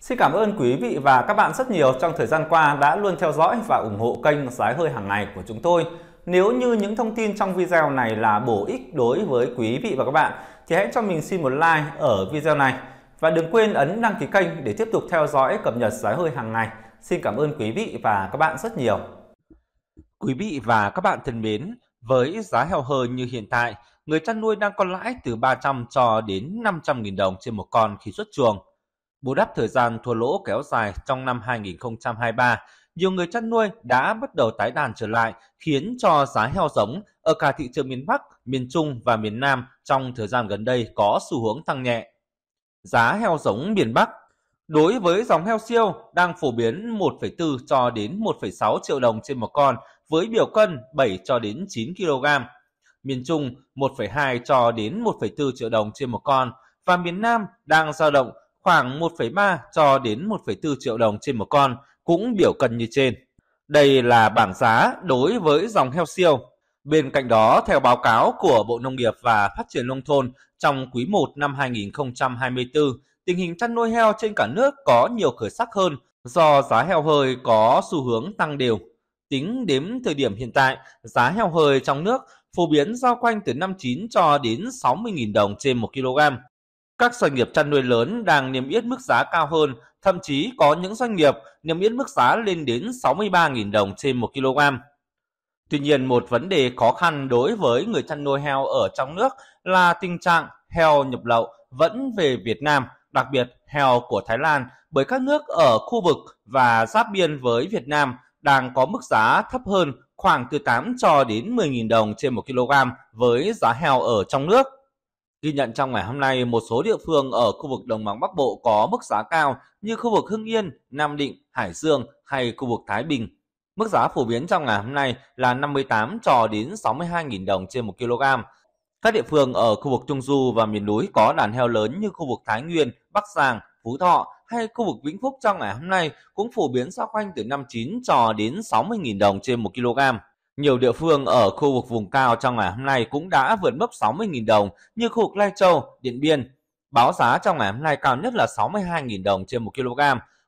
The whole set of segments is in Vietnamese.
Xin cảm ơn quý vị và các bạn rất nhiều trong thời gian qua đã luôn theo dõi và ủng hộ kênh Giá hơi hàng ngày của chúng tôi. Nếu như những thông tin trong video này là bổ ích đối với quý vị và các bạn thì hãy cho mình xin một like ở video này và đừng quên ấn đăng ký kênh để tiếp tục theo dõi cập nhật giá hơi hàng ngày. Xin cảm ơn quý vị và các bạn rất nhiều. Quý vị và các bạn thân mến, với giá heo hơi như hiện tại, người chăn nuôi đang có lãi từ 300 cho đến 500.000 đồng trên một con khi xuất chuồng bù đắp thời gian thua lỗ kéo dài trong năm 2023, nhiều người chăn nuôi đã bắt đầu tái đàn trở lại, khiến cho giá heo giống ở cả thị trường miền Bắc, miền Trung và miền Nam trong thời gian gần đây có xu hướng tăng nhẹ. Giá heo giống miền Bắc Đối với dòng heo siêu đang phổ biến 1,4 cho đến 1,6 triệu đồng trên một con với biểu cân 7 cho đến 9 kg. Miền Trung 1,2 cho đến 1,4 triệu đồng trên một con và miền Nam đang dao động khoảng 1,3 cho đến 1,4 triệu đồng trên một con cũng biểu cân như trên. Đây là bảng giá đối với dòng heo siêu. Bên cạnh đó, theo báo cáo của Bộ Nông nghiệp và Phát triển Nông thôn, trong quý 1 năm 2024, tình hình chăn nuôi heo trên cả nước có nhiều khởi sắc hơn do giá heo hơi có xu hướng tăng đều. Tính đến thời điểm hiện tại, giá heo hơi trong nước phổ biến giao quanh từ 59 cho đến 60.000 đồng trên 1 kg. Các doanh nghiệp chăn nuôi lớn đang niêm yết mức giá cao hơn, thậm chí có những doanh nghiệp niêm yết mức giá lên đến 63.000 đồng trên 1 kg. Tuy nhiên, một vấn đề khó khăn đối với người chăn nuôi heo ở trong nước là tình trạng heo nhập lậu vẫn về Việt Nam, đặc biệt heo của Thái Lan bởi các nước ở khu vực và giáp biên với Việt Nam đang có mức giá thấp hơn khoảng từ 8 cho đến 10.000 đồng trên 1 kg với giá heo ở trong nước. Ghi nhận trong ngày hôm nay, một số địa phương ở khu vực Đồng bằng Bắc Bộ có mức giá cao như khu vực Hưng Yên, Nam Định, Hải Dương hay khu vực Thái Bình. Mức giá phổ biến trong ngày hôm nay là 58 cho đến 62.000 đồng trên 1 kg. Các địa phương ở khu vực Trung Du và miền núi có đàn heo lớn như khu vực Thái Nguyên, Bắc Giang, Phú Thọ hay khu vực Vĩnh Phúc trong ngày hôm nay cũng phổ biến sao quanh từ 59 cho đến 60.000 đồng trên 1 kg. Nhiều địa phương ở khu vực vùng cao trong ngày hôm nay cũng đã vượt mốc 60.000 đồng như khu vực Lai Châu, Điện Biên. Báo giá trong ngày hôm nay cao nhất là 62.000 đồng trên 1 kg.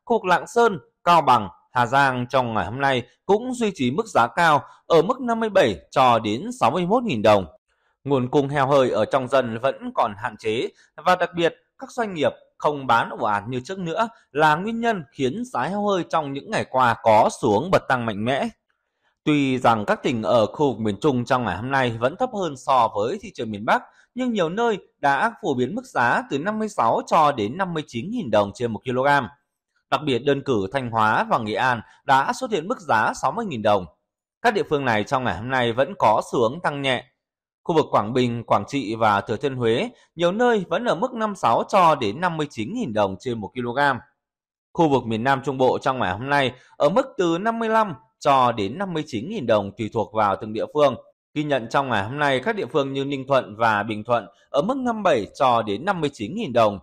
Khu vực Lạng Sơn, Cao Bằng, Hà Giang trong ngày hôm nay cũng duy trì mức giá cao ở mức 57 cho đến 61.000 đồng. Nguồn cung heo hơi ở trong dân vẫn còn hạn chế và đặc biệt các doanh nghiệp không bán ổ ạt như trước nữa là nguyên nhân khiến giá heo hơi trong những ngày qua có xuống bật tăng mạnh mẽ. Tuy rằng các tỉnh ở khu vực miền Trung trong ngày hôm nay vẫn thấp hơn so với thị trường miền Bắc, nhưng nhiều nơi đã phổ biến mức giá từ 56 cho đến 59.000 đồng trên 1 kg. Đặc biệt đơn cử Thanh Hóa và Nghệ An đã xuất hiện mức giá 60.000 đồng. Các địa phương này trong ngày hôm nay vẫn có xuống tăng nhẹ. Khu vực Quảng Bình, Quảng Trị và Thừa Thiên Huế nhiều nơi vẫn ở mức 56 cho đến 59.000 đồng trên 1 kg. Khu vực miền Nam Trung Bộ trong ngày hôm nay ở mức từ 55 cho đến 59.000 đồng tùy thuộc vào từng địa phương. Ghi nhận trong ngày hôm nay, các địa phương như Ninh Thuận và Bình Thuận ở mức 57 cho đến 59.000 đồng.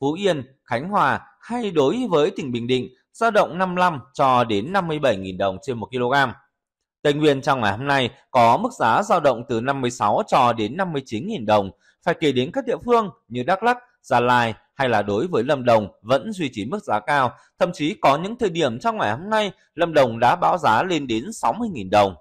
Phú Yên, Khánh Hòa hay đối với tỉnh Bình Định dao động 55 cho đến 57.000 đồng trên 1 kg. Tây Nguyên trong ngày hôm nay có mức giá dao động từ 56 cho đến 59.000 đồng. Phải kể đến các địa phương như Đắk Lắk, Gia Lai hay là đối với Lâm Đồng vẫn duy trì mức giá cao, thậm chí có những thời điểm trong ngày hôm nay Lâm Đồng đã báo giá lên đến 60.000 đồng.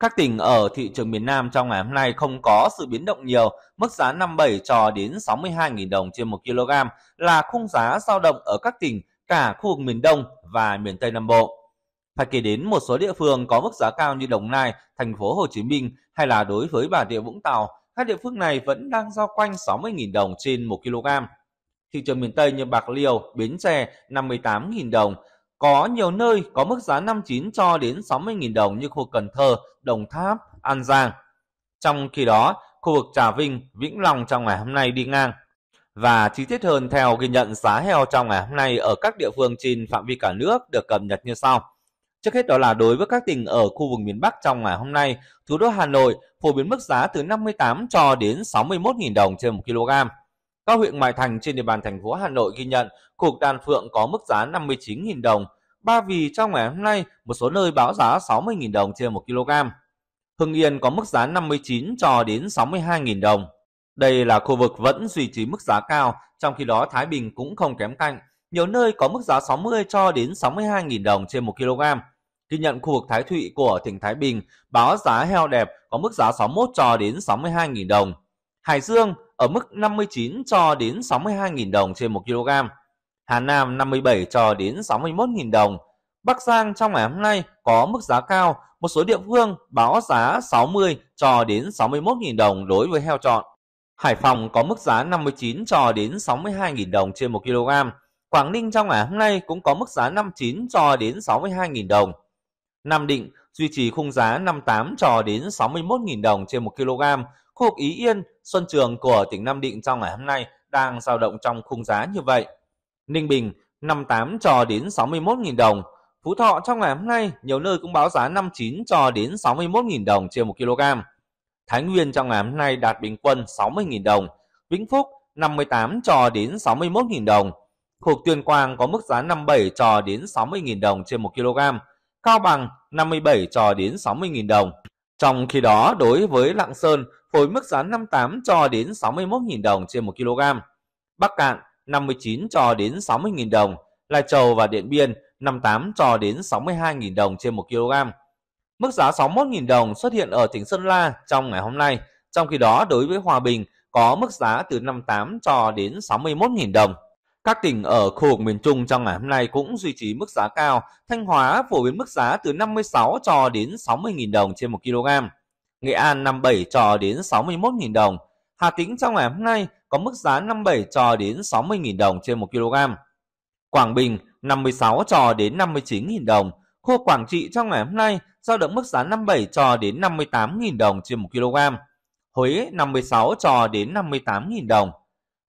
Các tỉnh ở thị trường miền Nam trong ngày hôm nay không có sự biến động nhiều, mức giá 57 cho đến 62.000 đồng trên 1 kg là khung giá dao động ở các tỉnh cả khu vực miền Đông và miền Tây Nam Bộ. Phải kể đến một số địa phương có mức giá cao như Đồng Nai, thành phố Hồ Chí Minh hay là đối với Bà địa Vũng Tàu các địa phương này vẫn đang giao quanh 60.000 đồng trên 1 kg. Thị trường miền Tây như Bạc Liêu, Bến Tre 58.000 đồng. Có nhiều nơi có mức giá 59 cho đến 60.000 đồng như khu Cần Thơ, Đồng Tháp, An Giang. Trong khi đó, khu vực Trà Vinh, Vĩnh Long trong ngày hôm nay đi ngang. Và chi tiết hơn theo ghi nhận giá heo trong ngày hôm nay ở các địa phương trên phạm vi cả nước được cập nhật như sau. Trước hết đó là đối với các tỉnh ở khu vực miền Bắc trong ngày hôm nay, thủ đô Hà Nội phổ biến mức giá từ 58 cho đến 61.000 đồng trên 1 kg. Các huyện ngoại thành trên địa bàn thành phố Hà Nội ghi nhận cục đàn phượng có mức giá 59.000 đồng. Ba Vì trong ngày hôm nay một số nơi báo giá 60.000 đồng trên 1 kg. Hưng Yên có mức giá 59 cho đến 62.000 đồng. Đây là khu vực vẫn duy trì mức giá cao, trong khi đó Thái Bình cũng không kém cạnh nhiều nơi có mức giá 60 cho đến 62.000 đồng trên 1 kg. Ghi nhận khu vực Thái Thụy của tỉnh Thái Bình báo giá heo đẹp có mức giá 61 cho đến 62.000 đồng. Hải Dương ở mức 59 cho đến 62.000 đồng trên 1 kg. Hà Nam 57 cho đến 61.000 đồng. Bắc Giang trong ngày hôm nay có mức giá cao, một số địa phương báo giá 60 cho đến 61.000 đồng đối với heo chọn. Hải Phòng có mức giá 59 cho đến 62.000 đồng trên 1 kg. Quảng Ninh trong ngày hôm nay cũng có mức giá 59 cho đến 62.000 đồng. Nam Định duy trì khung giá 58 cho đến 61.000 đồng trên 1 kg. Khu vực Ý Yên, Xuân Trường của tỉnh Nam Định trong ngày hôm nay đang dao động trong khung giá như vậy. Ninh Bình 58 cho đến 61.000 đồng. Phú Thọ trong ngày hôm nay nhiều nơi cũng báo giá 59 cho đến 61.000 đồng trên 1 kg. Thái Nguyên trong ngày hôm nay đạt bình quân 60.000 đồng. Vĩnh Phúc 58 cho đến 61.000 đồng. Thuộc Tuyên Quang có mức giá 57 cho đến 60.000 đồng trên 1 kg, Cao Bằng 57 cho đến 60.000 đồng. Trong khi đó, đối với Lạng Sơn, phối mức giá 58 cho đến 61.000 đồng trên 1 kg. Bắc Cạn 59 cho đến 60.000 đồng, Lai Châu và Điện Biên 58 cho đến 62.000 đồng trên 1 kg. Mức giá 61.000 đồng xuất hiện ở tỉnh Sơn La trong ngày hôm nay, trong khi đó đối với Hòa Bình có mức giá từ 58 cho đến 61.000 đồng. Các tỉnh ở khu vực miền Trung trong ngày hôm nay cũng duy trì mức giá cao, Thanh Hóa phổ biến mức giá từ 56 cho đến 60.000 đồng trên 1 kg, Nghệ An 57 cho đến 61.000 đồng, Hà Tĩnh trong ngày hôm nay có mức giá 57 cho đến 60.000 đồng trên 1 kg, Quảng Bình 56 cho đến 59.000 đồng, khu Quảng Trị trong ngày hôm nay giao động mức giá 57 cho đến 58.000 đồng trên 1 kg, Huế 56 cho đến 58.000 đồng.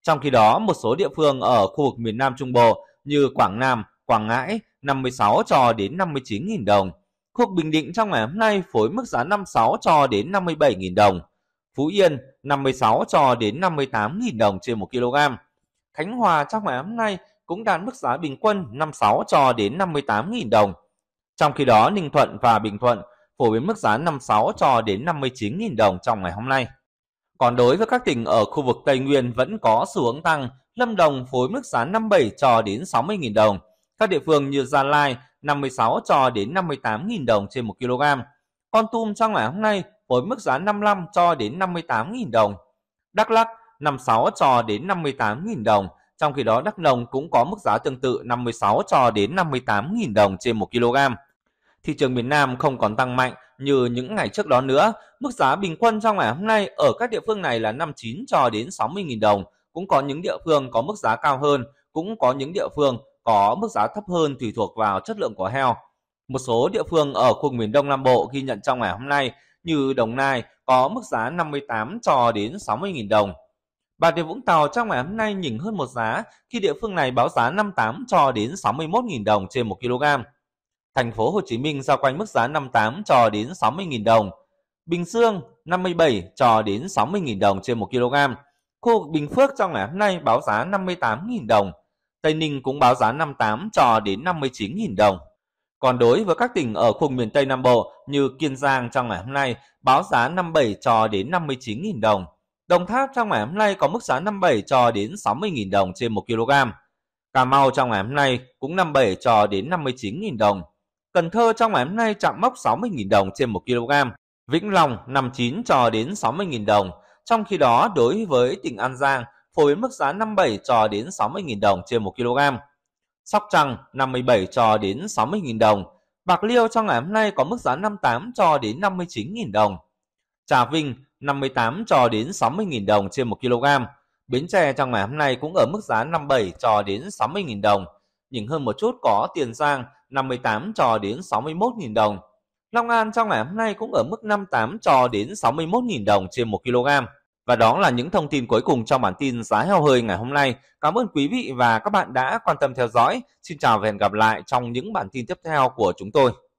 Trong khi đó, một số địa phương ở khu vực miền Nam Trung Bộ như Quảng Nam, Quảng Ngãi 56 cho đến 59.000 đồng. Khu vực Bình Định trong ngày hôm nay phối mức giá 56 cho đến 57.000 đồng. Phú Yên 56 cho đến 58.000 đồng trên 1 kg. Khánh Hòa trong ngày hôm nay cũng đạt mức giá bình quân 56 cho đến 58.000 đồng. Trong khi đó, Ninh Thuận và Bình Thuận phổ biến mức giá 56 cho đến 59.000 đồng trong ngày hôm nay. Còn đối với các tỉnh ở khu vực Tây Nguyên vẫn có xu hướng tăng, Lâm Đồng phối mức giá 57 cho đến 60.000 đồng. Các địa phương như Gia Lai 56 cho đến 58.000 đồng trên 1 kg. Con Tum trong ngày hôm nay phối mức giá 55 cho đến 58.000 đồng. Đắk Lắk 56 cho đến 58.000 đồng, trong khi đó Đắk Nông cũng có mức giá tương tự 56 cho đến 58.000 đồng trên 1 kg. Thị trường miền Nam không còn tăng mạnh như những ngày trước đó nữa. Mức giá bình quân trong ngày hôm nay ở các địa phương này là 59 cho đến 60.000 đồng. Cũng có những địa phương có mức giá cao hơn, cũng có những địa phương có mức giá thấp hơn tùy thuộc vào chất lượng của heo. Một số địa phương ở khu miền Đông Nam Bộ ghi nhận trong ngày hôm nay như Đồng Nai có mức giá 58 cho đến 60.000 đồng. Bà Rịa Vũng Tàu trong ngày hôm nay nhỉnh hơn một giá khi địa phương này báo giá 58 cho đến 61.000 đồng trên 1 kg. Thành phố Hồ Chí Minh giao quanh mức giá 58 cho đến 60.000 đồng. Bình Dương 57 cho đến 60.000 đồng trên 1 kg. Khu vực Bình Phước trong ngày hôm nay báo giá 58.000 đồng. Tây Ninh cũng báo giá 58 cho đến 59.000 đồng. Còn đối với các tỉnh ở khu miền Tây Nam Bộ như Kiên Giang trong ngày hôm nay báo giá 57 cho đến 59.000 đồng. Đồng Tháp trong ngày hôm nay có mức giá 57 cho đến 60.000 đồng trên 1 kg. Cà Mau trong ngày hôm nay cũng 57 cho đến 59.000 đồng. Cần Thơ trong ngày hôm nay chạm mốc 60.000 đồng trên 1 kg, Vĩnh Long 59 cho đến 60.000 đồng. Trong khi đó, đối với tỉnh An Giang, phổ biến mức giá 57 cho đến 60.000 đồng trên 1 kg. Sóc Trăng 57 cho đến 60.000 đồng. Bạc Liêu trong ngày hôm nay có mức giá 58 cho đến 59.000 đồng. Trà Vinh 58 cho đến 60.000 đồng trên 1 kg. Bến Tre trong ngày hôm nay cũng ở mức giá 57 cho đến 60.000 đồng nhỉnh hơn một chút có Tiền Giang 58 cho đến 61.000 đồng. Long An trong ngày hôm nay cũng ở mức 58 cho đến 61.000 đồng trên 1 kg. Và đó là những thông tin cuối cùng trong bản tin giá heo hơi ngày hôm nay. Cảm ơn quý vị và các bạn đã quan tâm theo dõi. Xin chào và hẹn gặp lại trong những bản tin tiếp theo của chúng tôi.